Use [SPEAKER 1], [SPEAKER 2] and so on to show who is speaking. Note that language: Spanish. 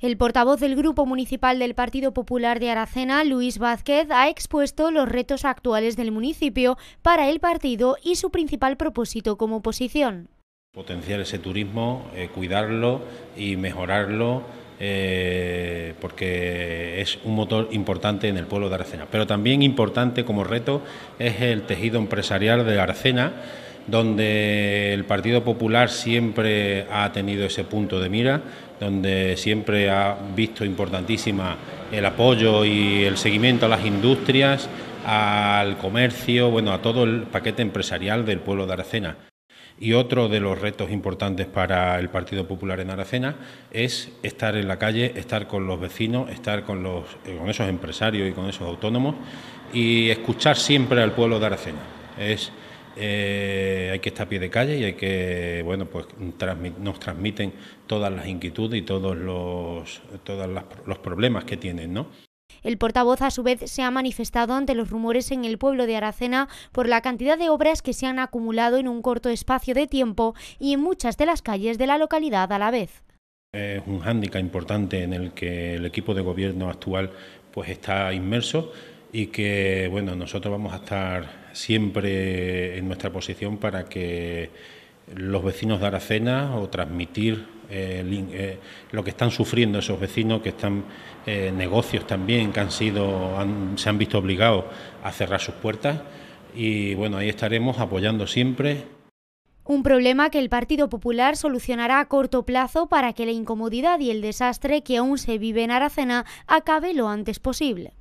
[SPEAKER 1] El portavoz del Grupo Municipal del Partido Popular de Aracena, Luis Vázquez, ha expuesto los retos actuales del municipio para el partido y su principal propósito como oposición.
[SPEAKER 2] Potenciar ese turismo, eh, cuidarlo y mejorarlo eh, porque es un motor importante en el pueblo de Aracena. Pero también importante como reto es el tejido empresarial de Aracena donde el Partido Popular siempre ha tenido ese punto de mira, donde siempre ha visto importantísima el apoyo y el seguimiento a las industrias, al comercio, bueno, a todo el paquete empresarial del pueblo de Aracena. Y otro de los retos importantes para el Partido Popular en Aracena es estar en la calle, estar con los vecinos, estar con, los, eh, con esos empresarios y con esos autónomos y escuchar siempre al pueblo de Aracena. Es eh, hay que estar a pie de calle y hay que, bueno, pues nos transmiten todas las inquietudes y todos los, los problemas que tienen, ¿no?
[SPEAKER 1] El portavoz, a su vez, se ha manifestado ante los rumores en el pueblo de Aracena por la cantidad de obras que se han acumulado en un corto espacio de tiempo y en muchas de las calles de la localidad a la vez.
[SPEAKER 2] Es un hándicap importante en el que el equipo de gobierno actual pues está inmerso y que bueno, nosotros vamos a estar siempre en nuestra posición para que los vecinos de Aracena o transmitir eh, eh, lo que están sufriendo esos vecinos que están eh, negocios también que han sido se han visto obligados a cerrar sus puertas y bueno ahí estaremos apoyando siempre
[SPEAKER 1] un problema que el Partido Popular solucionará a corto plazo para que la incomodidad y el desastre que aún se vive en Aracena acabe lo antes posible.